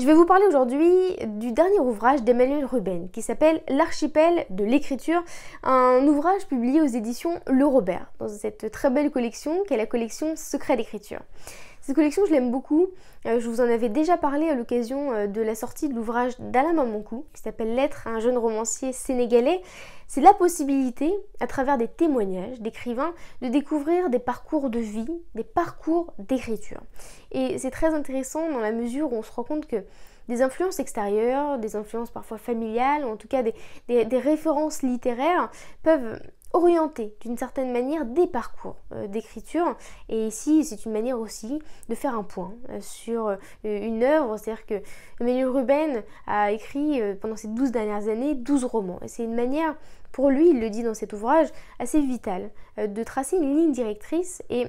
Je vais vous parler aujourd'hui du dernier ouvrage d'Emmanuel Ruben qui s'appelle L'archipel de l'écriture, un ouvrage publié aux éditions Le Robert dans cette très belle collection qui est la collection Secret d'écriture. Cette collection, je l'aime beaucoup. Euh, je vous en avais déjà parlé à l'occasion euh, de la sortie de l'ouvrage d'Alain Mamoncou qui s'appelle Lettre un jeune romancier sénégalais. C'est la possibilité, à travers des témoignages d'écrivains, de découvrir des parcours de vie, des parcours d'écriture. Et c'est très intéressant dans la mesure où on se rend compte que des influences extérieures, des influences parfois familiales, en tout cas des, des références littéraires, peuvent orienter d'une certaine manière des parcours euh, d'écriture. Et ici, c'est une manière aussi de faire un point euh, sur euh, une œuvre. C'est-à-dire que Emmanuel Ruben a écrit pendant ces 12 dernières années 12 romans. Et c'est une manière, pour lui, il le dit dans cet ouvrage, assez vitale, de tracer une ligne directrice et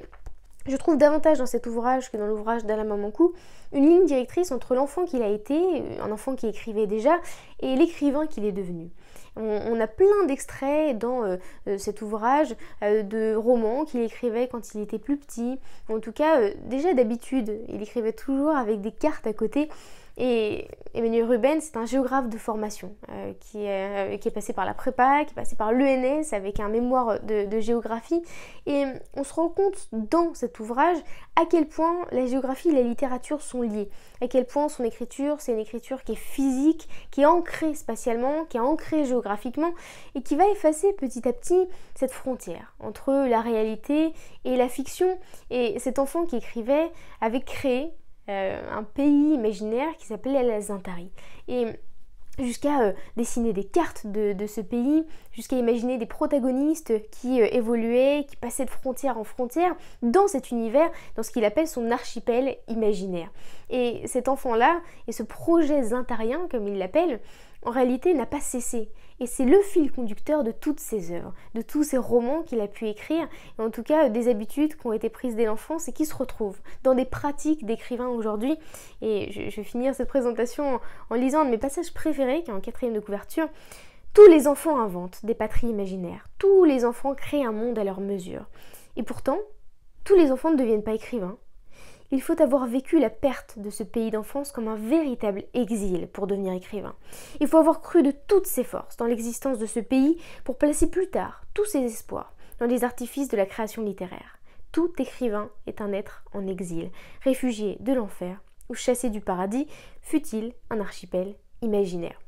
je trouve davantage dans cet ouvrage que dans l'ouvrage d'Alain Mamankou une ligne directrice entre l'enfant qu'il a été, euh, un enfant qui écrivait déjà, et l'écrivain qu'il est devenu. On, a plein d'extraits dans euh, euh, cet ouvrage de romans qu'il écrivait quand il était plus petit. En tout cas, déjà d'habitude, il écrivait toujours avec des cartes à côté et Emmanuel Ruben, c'est un géographe de formation euh, euh, qui, est, passé par la prépa, qui est passé par l'ENS avec un mémoire de, géographie. Et on se rend compte dans cet ouvrage à quel point la géographie et la littérature sont liées, à quel point son écriture, c'est une écriture qui est physique, qui est ancrée spatialement, qui est ancrée géographiquement et qui va effacer petit à petit cette frontière entre la réalité et la fiction. Et cet enfant qui écrivait avait créé euh, un pays imaginaire qui s'appelait la Zintari. Et jusqu'à euh, dessiner des cartes de, ce pays, jusqu'à imaginer des protagonistes qui euh, évoluaient, qui passaient de frontière en frontière dans cet univers, dans ce qu'il appelle son archipel imaginaire. Et cet enfant-là, et ce projet zintarien comme il l'appelle, en réalité n'a pas cessé. Et c'est le fil conducteur de toutes ses œuvres, de tous ses romans qu'il a pu écrire, et en tout cas des habitudes qui ont été prises dès l'enfance et qui se retrouvent dans des pratiques d'écrivain aujourd'hui. Et je, vais finir cette présentation en, en, lisant un de mes passages préférés, qui est en quatrième de couverture. Tous les enfants inventent des patries imaginaires, tous les enfants créent un monde à leur mesure. Et pourtant, tous les enfants ne deviennent pas écrivains, il faut avoir vécu la perte de ce pays d'enfance comme un véritable exil pour devenir écrivain. Il faut avoir cru de toutes ses forces dans l'existence de ce pays pour placer plus tard tous ses espoirs dans les artifices de la création littéraire. Tout écrivain est un être en exil, réfugié de l'enfer ou chassé du paradis, fût il un archipel imaginaire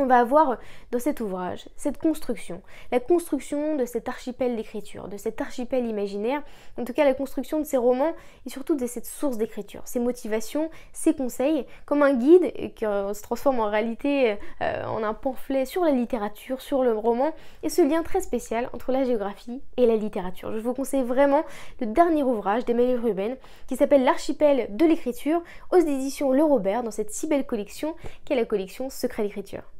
on va avoir dans cet ouvrage cette construction, la construction de cet archipel d'écriture, de cet archipel imaginaire, en tout cas la construction de ces romans et surtout de cette source d'écriture, ses motivations, ses conseils, comme un guide qui euh, se transforme en réalité euh, en un pamphlet sur la littérature, sur le roman, et ce lien très spécial entre la géographie et la littérature. Je vous conseille vraiment le dernier ouvrage d'Emmanuel Ruben qui s'appelle L'archipel de l'écriture aux éditions Le Robert dans cette si belle collection qu'est la collection Secret d'écriture.